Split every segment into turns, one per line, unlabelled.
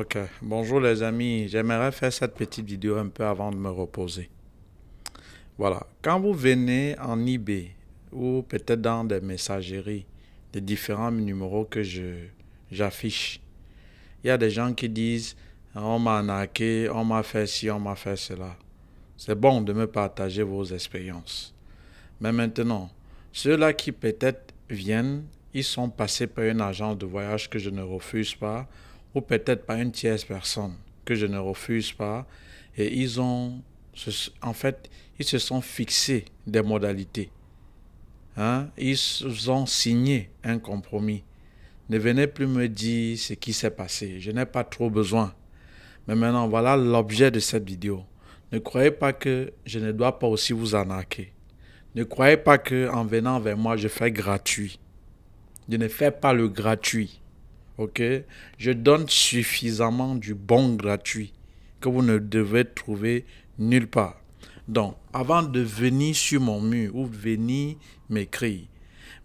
OK. Bonjour les amis. J'aimerais faire cette petite vidéo un peu avant de me reposer. Voilà. Quand vous venez en eBay ou peut-être dans des messageries, des différents numéros que j'affiche, il y a des gens qui disent on m'a naqué, on m'a fait ci, on m'a fait cela. C'est bon de me partager vos expériences. Mais maintenant, ceux-là qui peut-être viennent, ils sont passés par une agence de voyage que je ne refuse pas ou peut-être par une tierce personne que je ne refuse pas. Et ils ont, en fait, ils se sont fixés des modalités. Hein? Ils ont signé un compromis. Ne venez plus me dire ce qui s'est passé. Je n'ai pas trop besoin. Mais maintenant, voilà l'objet de cette vidéo. Ne croyez pas que je ne dois pas aussi vous arnaquer. Ne croyez pas que en venant vers moi, je fais gratuit. Je ne fais pas le gratuit. Je donne suffisamment du bon gratuit que vous ne devez trouver nulle part. Donc, avant de venir sur mon mur ou venir m'écrire,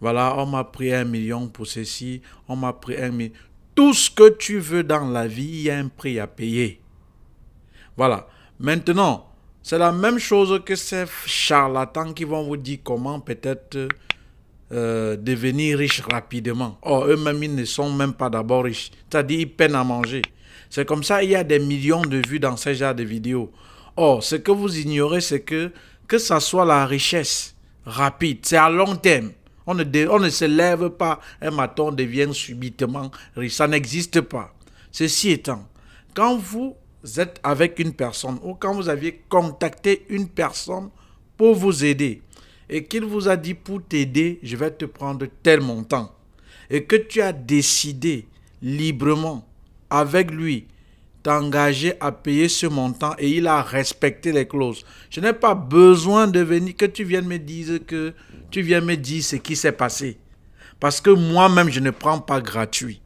voilà, on m'a pris un million pour ceci, on m'a pris un million. Tout ce que tu veux dans la vie, il y a un prix à payer. Voilà. Maintenant, c'est la même chose que ces charlatans qui vont vous dire comment peut-être euh, devenir riches rapidement. Or, eux-mêmes, ils ne sont même pas d'abord riches. C'est-à-dire, ils peinent à manger. C'est comme ça, il y a des millions de vues dans ce genre de vidéos. Or, ce que vous ignorez, c'est que, que ça soit la richesse rapide, c'est à long terme. On ne, on ne se lève pas, un matin, on devient subitement riche. Ça n'existe pas. Ceci étant, quand vous êtes avec une personne ou quand vous aviez contacté une personne pour vous aider, et qu'il vous a dit pour t'aider, je vais te prendre tel montant, et que tu as décidé librement avec lui t'engager à payer ce montant et il a respecté les clauses. Je n'ai pas besoin de venir que tu viennes me dire que tu viens me dire ce qui s'est passé parce que moi-même je ne prends pas gratuit.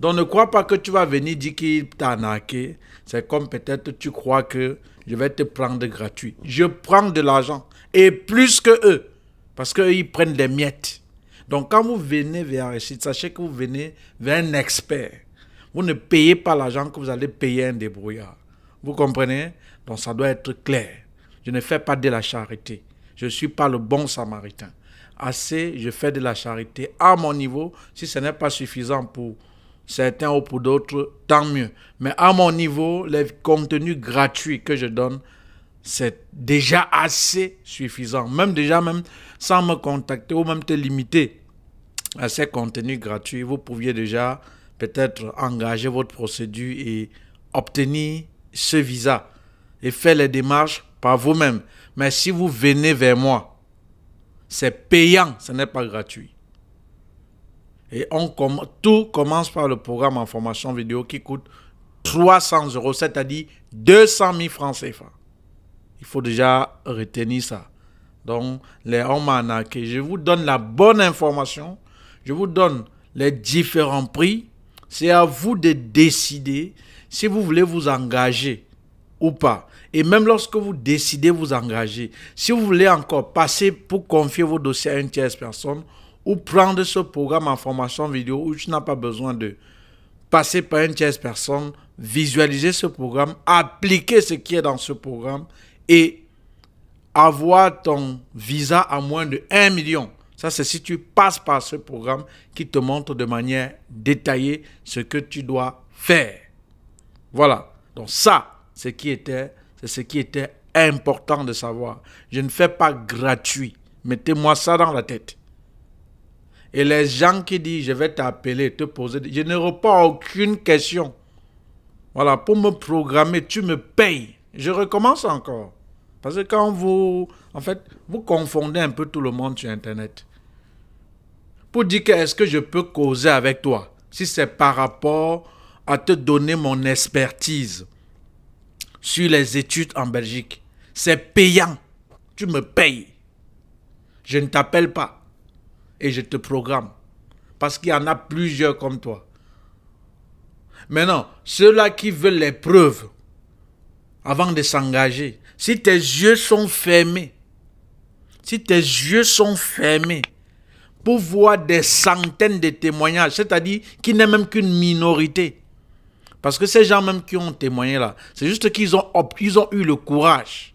Donc ne crois pas que tu vas venir dire qu'il t'a arnaqué. C'est comme peut-être tu crois que je vais te prendre gratuit. Je prends de l'argent et plus que eux parce ils prennent des miettes. Donc quand vous venez vers Récit, sachez que vous venez vers un expert. Vous ne payez pas l'argent que vous allez payer un débrouillard. Vous comprenez Donc ça doit être clair. Je ne fais pas de la charité. Je ne suis pas le bon samaritain. Assez, je fais de la charité à mon niveau. Si ce n'est pas suffisant pour certains ou pour d'autres, tant mieux. Mais à mon niveau, les contenus gratuits que je donne, c'est déjà assez suffisant. Même déjà, même sans me contacter ou même te limiter à ces contenus gratuits, vous pouviez déjà peut-être engager votre procédure et obtenir ce visa et faire les démarches par vous-même. Mais si vous venez vers moi, c'est payant, ce n'est pas gratuit. Et tout commence par le programme en formation vidéo qui coûte 300 euros, c'est-à-dire 200 000 francs CFA. Il faut déjà retenir ça. Donc, les hommes arnaqués, je vous donne la bonne information, je vous donne les différents prix. C'est à vous de décider si vous voulez vous engager ou pas. Et même lorsque vous décidez vous engager, si vous voulez encore passer pour confier vos dossiers à une tierce personne, ou prendre ce programme en formation vidéo où tu n'as pas besoin de passer par une tierce personne, visualiser ce programme, appliquer ce qui est dans ce programme et avoir ton visa à moins de 1 million. Ça, c'est si tu passes par ce programme qui te montre de manière détaillée ce que tu dois faire. Voilà. Donc ça, c'est qui était, c'est ce qui était important de savoir. Je ne fais pas gratuit. Mettez-moi ça dans la tête. Et les gens qui disent, je vais t'appeler, te poser, je ne pas aucune question. Voilà, pour me programmer, tu me payes. Je recommence encore. Parce que quand vous, en fait, vous confondez un peu tout le monde sur Internet. Pour dire que est-ce que je peux causer avec toi, si c'est par rapport à te donner mon expertise sur les études en Belgique. C'est payant. Tu me payes. Je ne t'appelle pas et je te programme. Parce qu'il y en a plusieurs comme toi. Maintenant, ceux-là qui veulent les preuves avant de s'engager, si tes yeux sont fermés, si tes yeux sont fermés pour voir des centaines de témoignages, c'est-à-dire qu'il n'est même qu'une minorité. Parce que ces gens même qui ont témoigné là, c'est juste qu'ils ont, ont eu le courage.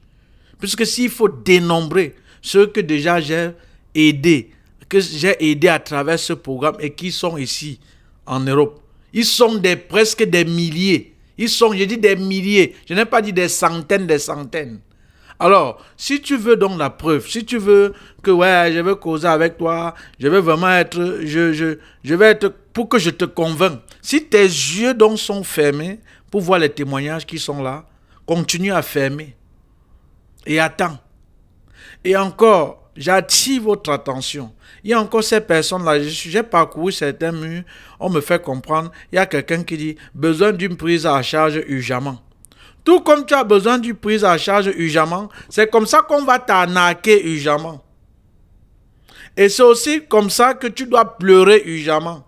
Puisque s'il faut dénombrer ceux que déjà j'ai aidés, que j'ai aidé à travers ce programme et qui sont ici en Europe. Ils sont des, presque des milliers. Ils sont, je dis des milliers. Je n'ai pas dit des centaines, des centaines. Alors, si tu veux donc la preuve, si tu veux que ouais, je veux causer avec toi, je veux vraiment être, je, je, vais être pour que je te convainc. Si tes yeux donc sont fermés pour voir les témoignages qui sont là, continue à fermer et attends. Et encore, J'attire votre attention. Il y a encore ces personnes-là. J'ai parcouru certains murs. On me fait comprendre. Il y a quelqu'un qui dit besoin d'une prise à charge urgemment. Tout comme tu as besoin d'une prise à charge urgemment, c'est comme ça qu'on va t'arnaquer urgemment. Et c'est aussi comme ça que tu dois pleurer urgemment.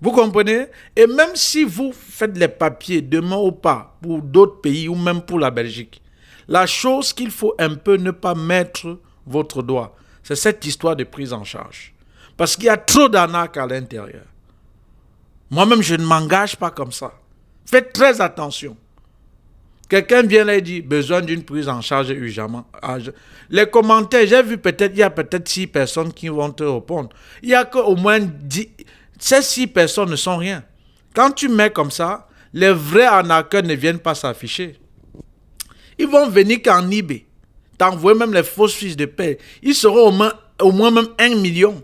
Vous comprenez Et même si vous faites les papiers demain ou pas pour d'autres pays ou même pour la Belgique, la chose qu'il faut un peu ne pas mettre votre doigt, c'est cette histoire de prise en charge. Parce qu'il y a trop d'anarches à l'intérieur. Moi-même, je ne m'engage pas comme ça. Faites très attention. Quelqu'un vient là et dit besoin d'une prise en charge ah, Les commentaires, j'ai vu peut-être, il y a peut-être six personnes qui vont te répondre. Il y a au moins dix. Ces six personnes ne sont rien. Quand tu mets comme ça, les vrais arnaqueurs ne viennent pas s'afficher. Ils vont venir qu'en eBay. T'envoies même les fausses fils de paix. Ils seront au moins, même un million.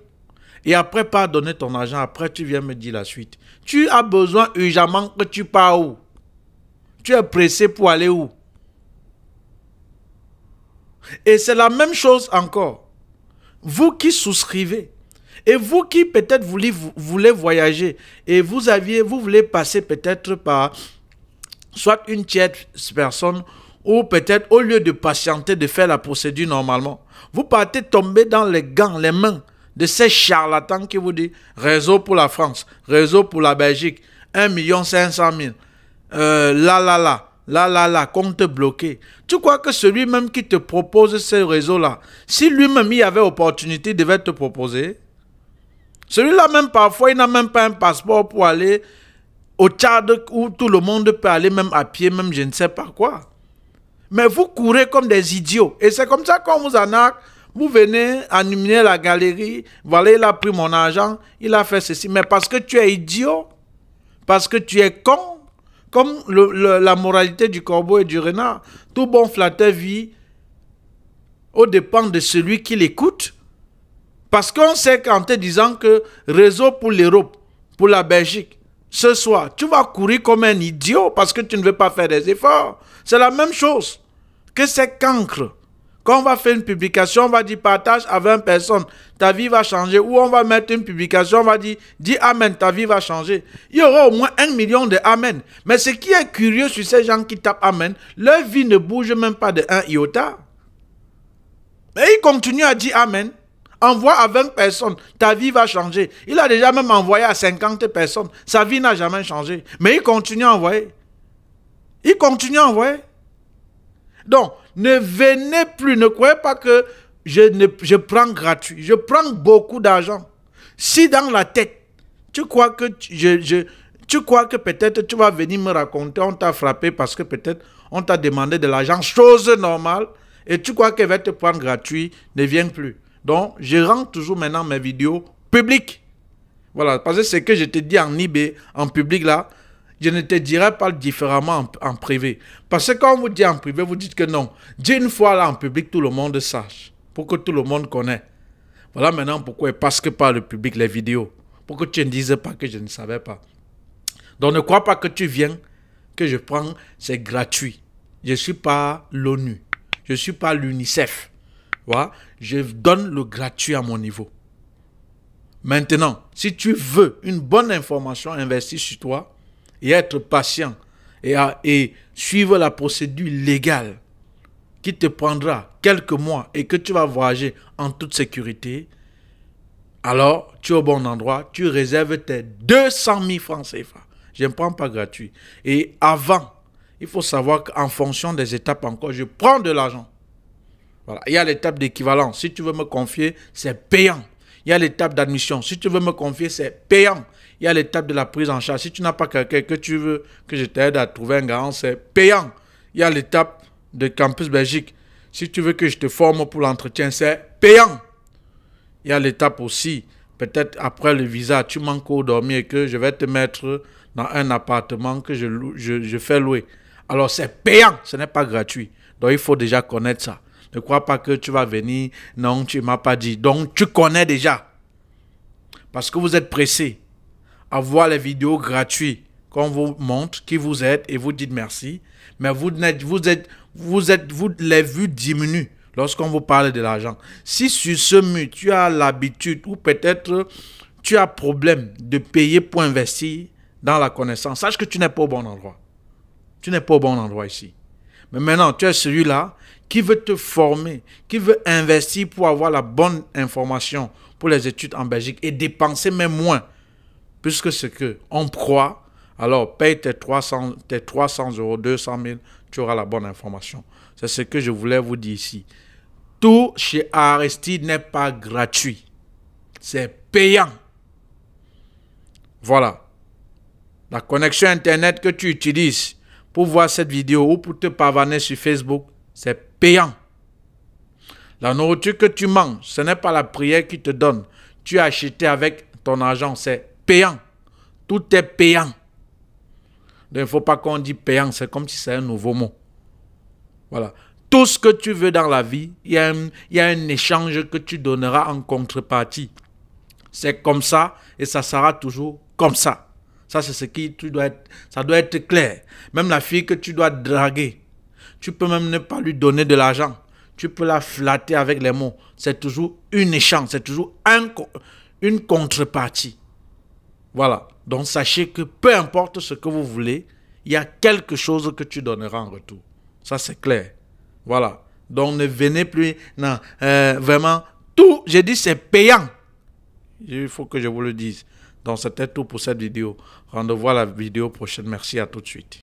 Et après, pas donner ton argent. Après, tu viens me dire la suite. Tu as besoin urgentement, que tu pars où Tu es pressé pour aller où Et c'est la même chose encore. Vous qui souscrivez, et vous qui peut-être voulez, voulez voyager, et vous aviez, vous voulez passer peut-être par soit une tierce personne ou peut-être au lieu de patienter, de faire la procédure normalement, vous partez tomber dans les gants, les mains de ces charlatans qui vous disent réseau pour la France, réseau pour la Belgique, 1 500 000, euh, là, là, là, là, là, là, compte bloqué. Tu crois que celui-même qui te propose ce réseau-là, si lui-même y avait l'opportunité, il devait te proposer Celui-là même parfois, il n'a même pas un passeport pour aller au Tchad où tout le monde peut aller même à pied, même je ne sais pas quoi. Mais vous courez comme des idiots. Et c'est comme ça qu'on vous arnaque. Vous venez animer la galerie. Voilà, il a pris mon argent. Il a fait ceci. Mais parce que tu es idiot, parce que tu es con, comme la moralité du corbeau et du renard. Tout bon flatteur vit au dépend de celui qui l'écoute. Parce qu'on sait qu'en te disant que réseau pour l'Europe, pour la Belgique, ce soir, tu vas courir comme un idiot parce que tu ne veux pas faire des efforts. C'est la même chose que ces cancres. Quand on va faire une publication, on va dire partage à 20 personnes, ta vie va changer. Ou on va mettre une publication, on va dire dis Amen, ta vie va changer. Il y aura au moins un million de Amen. Mais ce qui est curieux sur ces gens qui tapent Amen, leur vie ne bouge même pas de un iota. Mais ils continuent à dire Amen. Envoie à 20 personnes, ta vie va changer. Il a déjà même envoyé à 50 personnes, sa vie n'a jamais changé. Mais il continue à envoyer. Il continue à envoyer. Donc, ne venez plus, ne croyez pas que je, ne, prends gratuit. Je prends beaucoup d'argent. Si dans la tête, tu crois que je, tu crois que peut-être tu vas venir me raconter, on t'a frappé parce que peut-être on t'a demandé de l'argent, chose normale, et tu crois qu'elle va te prendre gratuit, ne viens plus. Donc, je rends toujours maintenant mes vidéos publiques. Voilà, parce que ce que je te dis en IB, en public là, je ne te dirai pas différemment en, privé. Parce que quand on vous dit en privé, vous dites que non. Dis une fois là en public, tout le monde sache. Pour que tout le monde connaisse. Voilà maintenant pourquoi parce passe que par le public les vidéos. Pour que tu ne dises pas que je ne savais pas. Donc ne crois pas que tu viens, que je prends, c'est gratuit. Je ne suis pas l'ONU. Je ne suis pas l'UNICEF. Je donne le gratuit à mon niveau. Maintenant, si tu veux une bonne information, investir sur toi et être patient et, et suivre la procédure légale qui te prendra quelques mois et que tu vas voyager en toute sécurité, alors tu es au bon endroit, tu réserves tes 200 000 francs CFA. Je ne prends pas gratuit. Et avant, il faut savoir qu'en fonction des étapes encore, je prends de l'argent il y a l'étape d'équivalent. Si tu veux me confier, c'est payant. Il y a l'étape d'admission. Si tu veux me confier, c'est payant. Il y a l'étape de la prise en charge. Si tu n'as pas quelqu'un que tu veux que je t'aide à trouver un garant, c'est payant. Il y a l'étape de Campus Belgique. Si tu veux que je te forme pour l'entretien, c'est payant. Il y a l'étape aussi, peut-être après le visa, tu manques au dormir et que je vais te mettre dans un appartement que je fais louer. Alors c'est payant, ce n'est pas gratuit. Donc il faut déjà connaître ça. Ne crois pas que tu vas venir. Non, tu ne m'as pas dit. Donc, tu connais déjà. Parce que vous êtes pressé à voir les vidéos gratuites qu'on vous montre qui vous êtes et vous dites merci. Mais vous êtes, vous êtes, vous êtes, vous les vues diminuent lorsqu'on vous parle de l'argent. Si sur ce mur, tu as l'habitude ou peut-être tu as problème de payer pour investir dans la connaissance, sache que tu n'es pas au bon endroit. Tu n'es pas au bon endroit ici. Mais maintenant, tu es celui-là qui veut te former, qui veut investir pour avoir la bonne information pour les études en Belgique et dépenser même moins. Puisque ce qu'on croit, alors paye tes 300, tes 300 euros, 200 000, tu auras la bonne information. C'est ce que je voulais vous dire ici. Tout chez Aristide n'est pas gratuit. C'est payant. Voilà. La connexion Internet que tu utilises, pour voir cette vidéo ou pour te pavaner sur Facebook, c'est payant. La nourriture que tu manges, ce n'est pas la prière qui te donne. Tu as acheté avec ton argent, c'est payant. Tout est payant. il ne faut pas qu'on dit payant, c'est comme si c'est un nouveau mot. Voilà. Tout ce que tu veux dans la vie, il y a un échange que tu donneras en contrepartie. C'est comme ça et ça sera toujours comme ça. Ça, c'est ce qui tu dois ça doit être clair. Même la fille que tu dois draguer, tu peux même ne pas lui donner de l'argent. Tu peux la flatter avec les mots. C'est toujours une échange, c'est toujours un, une contrepartie. Voilà. Donc sachez que peu importe ce que vous voulez, il y a quelque chose que tu donneras en retour. Ça, c'est clair. Voilà. Donc ne venez plus. Non, euh, vraiment, tout, j'ai dit, c'est payant. Il faut que je vous le dise. Donc c'était tout pour cette vidéo. Rendez-vous à la vidéo prochaine. Merci à tout de suite.